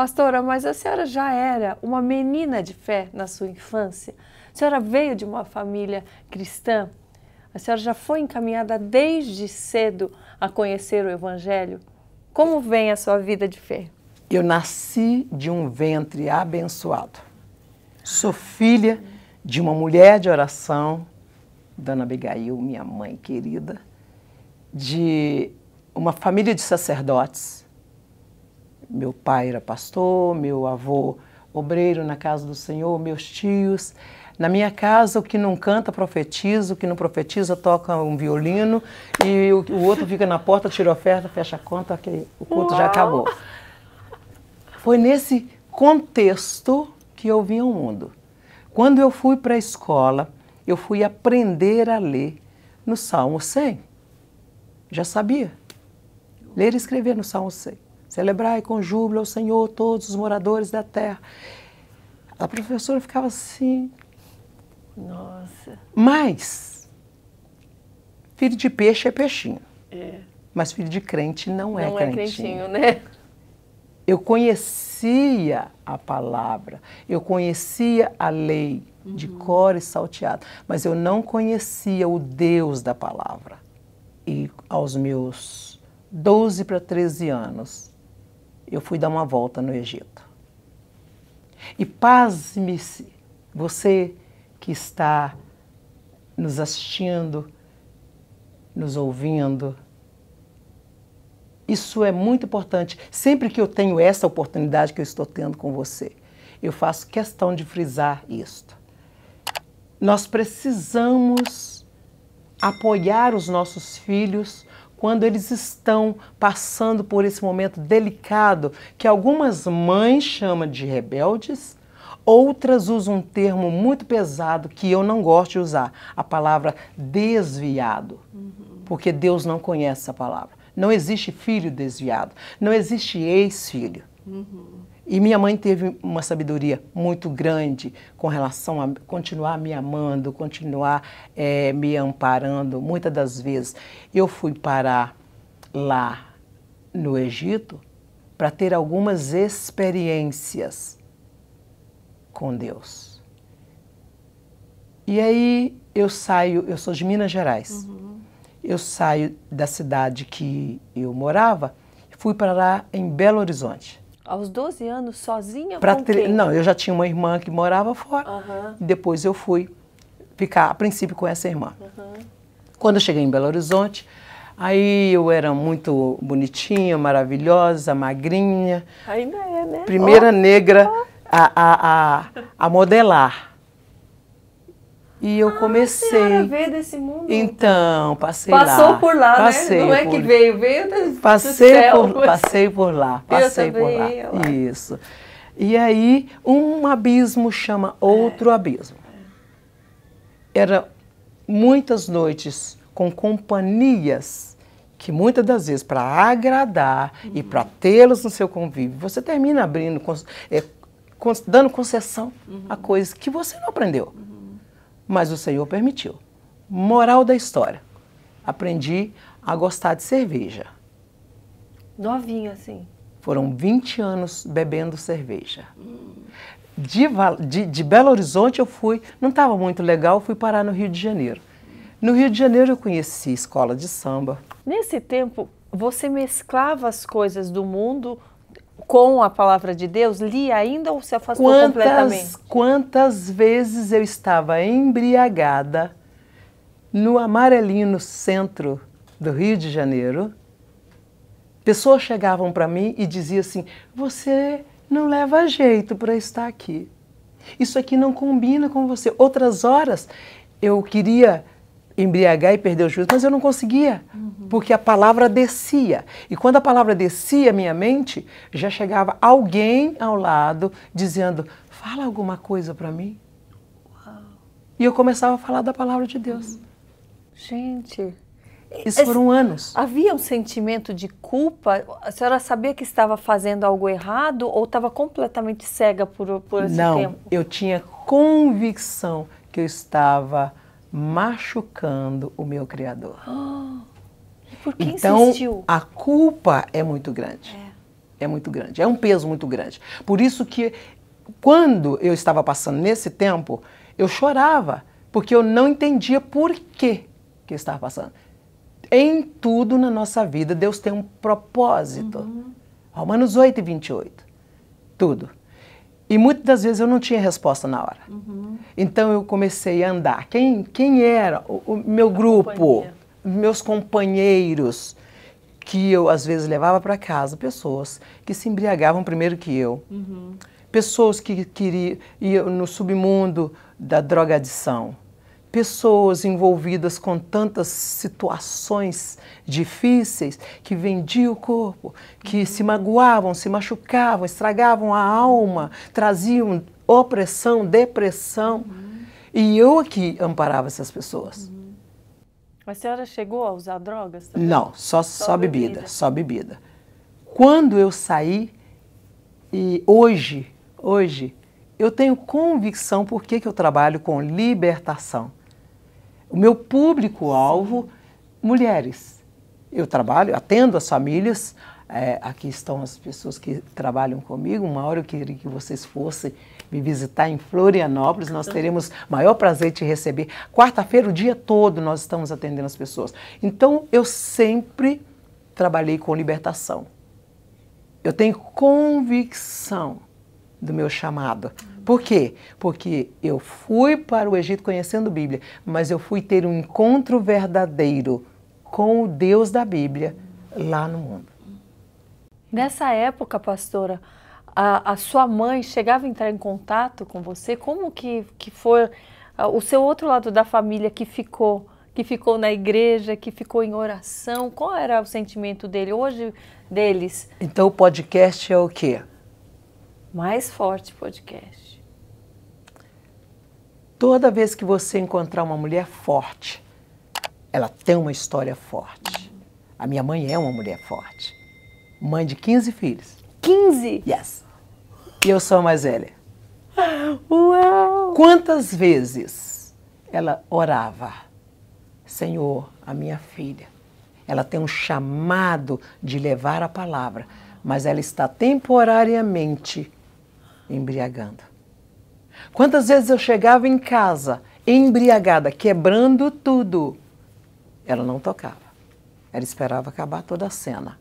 Pastora, mas a senhora já era uma menina de fé na sua infância? A senhora veio de uma família cristã? A senhora já foi encaminhada desde cedo a conhecer o Evangelho? Como vem a sua vida de fé? Eu nasci de um ventre abençoado. Sou filha de uma mulher de oração, Dona Abigail, minha mãe querida, de uma família de sacerdotes meu pai era pastor, meu avô obreiro na casa do Senhor, meus tios. Na minha casa, o que não canta profetiza, o que não profetiza toca um violino e o, o outro fica na porta, tira oferta, fecha a conta, que o culto Uau. já acabou. Foi nesse contexto que eu vi o mundo. Quando eu fui para a escola, eu fui aprender a ler no Salmo 100. Já sabia. Ler e escrever no Salmo 100. Celebrai com júbilo ao Senhor todos os moradores da terra. A professora ficava assim. Nossa. Mas, filho de peixe é peixinho. É. Mas filho de crente não, é, crentinho. Não é crentinho, né? Eu conhecia a palavra, eu conhecia a lei uhum. de cor e salteado, mas eu não conhecia o Deus da palavra. E aos meus 12 para 13 anos, eu fui dar uma volta no Egito. E pasme-se, você que está nos assistindo, nos ouvindo. Isso é muito importante. Sempre que eu tenho essa oportunidade que eu estou tendo com você, eu faço questão de frisar isto. Nós precisamos apoiar os nossos filhos quando eles estão passando por esse momento delicado que algumas mães chamam de rebeldes, outras usam um termo muito pesado que eu não gosto de usar, a palavra desviado, uhum. porque Deus não conhece essa palavra. Não existe filho desviado, não existe ex-filho. Uhum. E minha mãe teve uma sabedoria muito grande com relação a continuar me amando, continuar é, me amparando. Muitas das vezes eu fui parar lá no Egito para ter algumas experiências com Deus. E aí eu saio, eu sou de Minas Gerais. Uhum. Eu saio da cidade que eu morava, fui para lá em Belo Horizonte. Aos 12 anos, sozinha pra com quem? Não, eu já tinha uma irmã que morava fora. Uhum. Depois eu fui ficar, a princípio, com essa irmã. Uhum. Quando eu cheguei em Belo Horizonte, aí eu era muito bonitinha, maravilhosa, magrinha. Ainda é, né? Primeira oh. negra oh. A, a, a, a modelar. E eu ah, comecei. A ver desse mundo. Então, passei Passou lá. Passou por lá, né? passei né? Não é que veio, veio do, passei céu. Por, passei por lá, passei eu por lá. Ia lá. Isso. E aí, um abismo chama outro é. abismo. Era muitas noites com companhias que muitas das vezes para agradar e uhum. para tê-los no seu convívio, você termina abrindo, é, dando concessão uhum. a coisas que você não aprendeu. Uhum mas o Senhor permitiu. Moral da história: aprendi a gostar de cerveja. Novinho assim. Foram 20 anos bebendo cerveja. De, de, de Belo Horizonte eu fui, não estava muito legal, fui parar no Rio de Janeiro. No Rio de Janeiro eu conheci escola de samba. Nesse tempo, você mesclava as coisas do mundo com a palavra de Deus, li ainda ou se afastou quantas, completamente? Quantas vezes eu estava embriagada no amarelinho no centro do Rio de Janeiro, pessoas chegavam para mim e diziam assim: Você não leva jeito para estar aqui. Isso aqui não combina com você. Outras horas eu queria embriagar e perder o juízo, mas eu não conseguia, uhum. porque a palavra descia. E quando a palavra descia minha mente, já chegava alguém ao lado dizendo: "Fala alguma coisa para mim". Uau. E eu começava a falar da palavra de Deus. Uhum. Gente, isso foram anos. Havia um sentimento de culpa? A senhora sabia que estava fazendo algo errado ou estava completamente cega por, por esse Não, tempo? Não, eu tinha convicção que eu estava machucando o meu Criador. Oh, por que então, insistiu? a culpa é muito grande. É. é muito grande. É um peso muito grande. Por isso que, quando eu estava passando nesse tempo, eu chorava, porque eu não entendia por que que eu estava passando. Em tudo na nossa vida, Deus tem um propósito. Uhum. Romanos 8, 28. Tudo. E muitas das vezes eu não tinha resposta na hora. Uhum. Então eu comecei a andar. Quem, quem era o, o meu a grupo, companhia. meus companheiros, que eu às vezes levava para casa, pessoas que se embriagavam primeiro que eu, uhum. pessoas que queriam ir no submundo da drogadição pessoas envolvidas com tantas situações difíceis que vendiam o corpo, que uhum. se magoavam, se machucavam, estragavam a alma, traziam opressão, depressão. Uhum. E eu aqui amparava essas pessoas. Uhum. A senhora chegou a usar drogas? Também? Não, só, só, só bebida, bebida, só bebida. Quando eu saí, e hoje, hoje, eu tenho convicção por que eu trabalho com libertação o meu público-alvo, mulheres. Eu trabalho, atendo as famílias, é, aqui estão as pessoas que trabalham comigo. Uma hora eu queria que vocês fossem me visitar em Florianópolis. Nós teremos maior prazer de receber. Quarta-feira, o dia todo, nós estamos atendendo as pessoas. Então, eu sempre trabalhei com libertação. Eu tenho convicção do meu chamado. Por quê? Porque eu fui para o Egito conhecendo a Bíblia, mas eu fui ter um encontro verdadeiro com o Deus da Bíblia lá no mundo. Nessa época, pastora, a, a sua mãe chegava a entrar em contato com você? Como que, que foi ah, o seu outro lado da família que ficou? que ficou na igreja, que ficou em oração? Qual era o sentimento dele hoje deles? Então o podcast é o quê? Mais Forte Podcast. Toda vez que você encontrar uma mulher forte, ela tem uma história forte. A minha mãe é uma mulher forte. Mãe de 15 filhos. 15? Yes. E eu sou a mais velha. Uau! Quantas vezes ela orava, Senhor, a minha filha. Ela tem um chamado de levar a palavra, mas ela está temporariamente embriagando. Quantas vezes eu chegava em casa embriagada, quebrando tudo, ela não tocava. Ela esperava acabar toda a cena.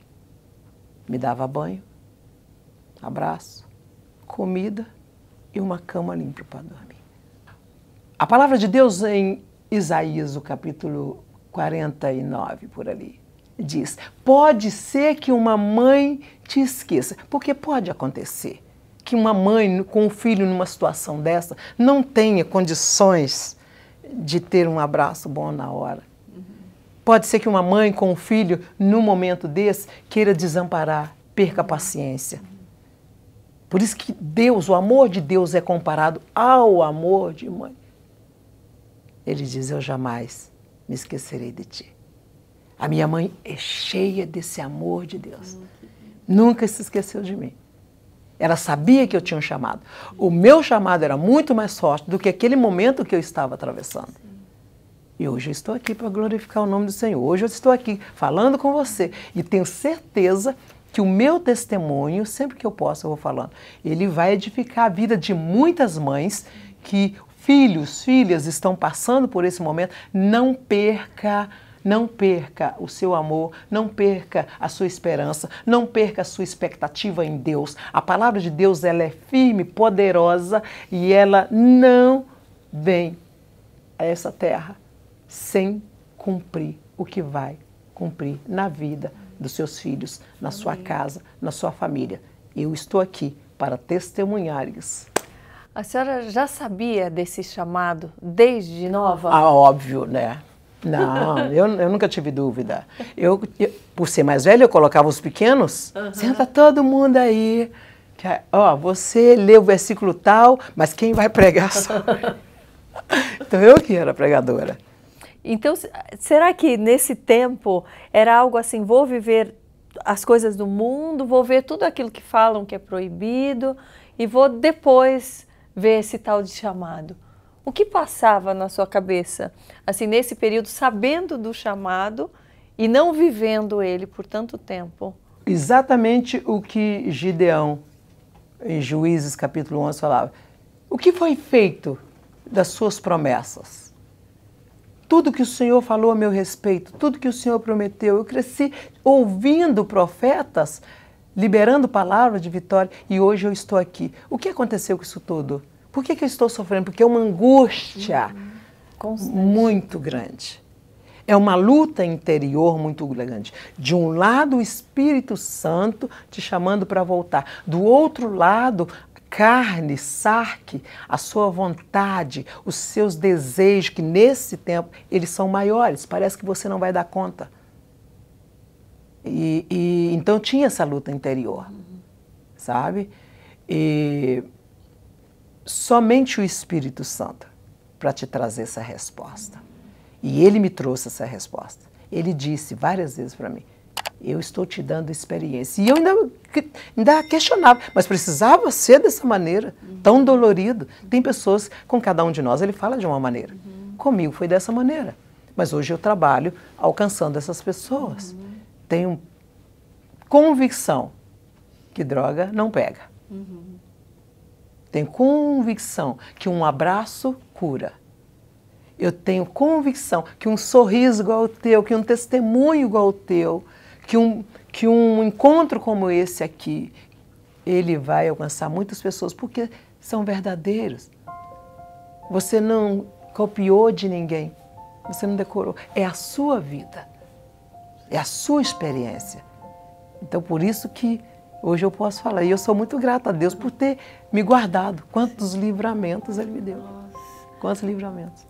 Me dava banho, abraço, comida e uma cama limpa para dormir. A palavra de Deus em Isaías, o capítulo 49, por ali, diz: Pode ser que uma mãe te esqueça, porque pode acontecer que uma mãe com um filho numa situação dessa não tenha condições de ter um abraço bom na hora. Pode ser que uma mãe com um filho, num momento desse, queira desamparar, perca a paciência. Por isso que Deus, o amor de Deus é comparado ao amor de mãe. Ele diz: Eu jamais me esquecerei de ti. A minha mãe é cheia desse amor de Deus. Hum, Nunca se esqueceu de mim. Ela sabia que eu tinha um chamado. O meu chamado era muito mais forte do que aquele momento que eu estava atravessando. E hoje eu estou aqui para glorificar o nome do Senhor. Hoje eu estou aqui falando com você e tenho certeza que o meu testemunho, sempre que eu posso, eu vou falando, ele vai edificar a vida de muitas mães que filhos, filhas estão passando por esse momento. Não perca não perca o seu amor, não perca a sua esperança, não perca a sua expectativa em Deus. A palavra de Deus ela é firme, poderosa e ela não vem a essa terra sem cumprir o que vai cumprir na vida dos seus filhos, na sua casa, na sua família. Eu estou aqui para testemunhar isso. A senhora já sabia desse chamado desde nova? Ah, óbvio, né? Não, eu, eu nunca tive dúvida. Eu, eu, por ser mais velha, eu colocava os pequenos, uhum. senta todo mundo aí. Que, é, ó, você lê o versículo tal, mas quem vai pregar só. então eu que era pregadora. Então, será que nesse tempo era algo assim, vou viver as coisas do mundo, vou ver tudo aquilo que falam que é proibido e vou depois ver esse tal de chamado? O que passava na sua cabeça, assim, nesse período, sabendo do chamado e não vivendo ele por tanto tempo? Exatamente o que Gideão, em Juízes capítulo 11, falava. O que foi feito das suas promessas? Tudo que o Senhor falou a meu respeito, tudo que o Senhor prometeu, eu cresci ouvindo profetas liberando palavras de vitória e hoje eu estou aqui. O que aconteceu com isso tudo? Por que, que eu estou sofrendo? Porque é uma angústia uhum. muito grande. É uma luta interior muito grande. De um lado, o Espírito Santo te chamando para voltar. Do outro lado, carne, sarque, a sua vontade, os seus desejos, que nesse tempo eles são maiores, parece que você não vai dar conta. E, e então tinha essa luta interior, uhum. sabe? E somente o Espírito Santo para te trazer essa resposta. E ele me trouxe essa resposta. Ele disse várias vezes para mim: Eu estou te dando experiência. E eu ainda, ainda questionava, mas precisava ser dessa maneira, uhum. tão dolorido. Tem pessoas, com cada um de nós, ele fala de uma maneira. Uhum. Comigo foi dessa maneira. Mas hoje eu trabalho alcançando essas pessoas. Uhum. Tenho convicção que droga não pega. Uhum tenho convicção que um abraço cura. Eu tenho convicção que um sorriso igual ao teu, que um testemunho igual ao teu, que um, que um encontro como esse aqui, ele vai alcançar muitas pessoas porque são verdadeiros. Você não copiou de ninguém, você não decorou. É a sua vida, é a sua experiência. Então, por isso que Hoje eu posso falar. E eu sou muito grata a Deus por ter me guardado. Quantos livramentos Ele me deu. Quantos livramentos.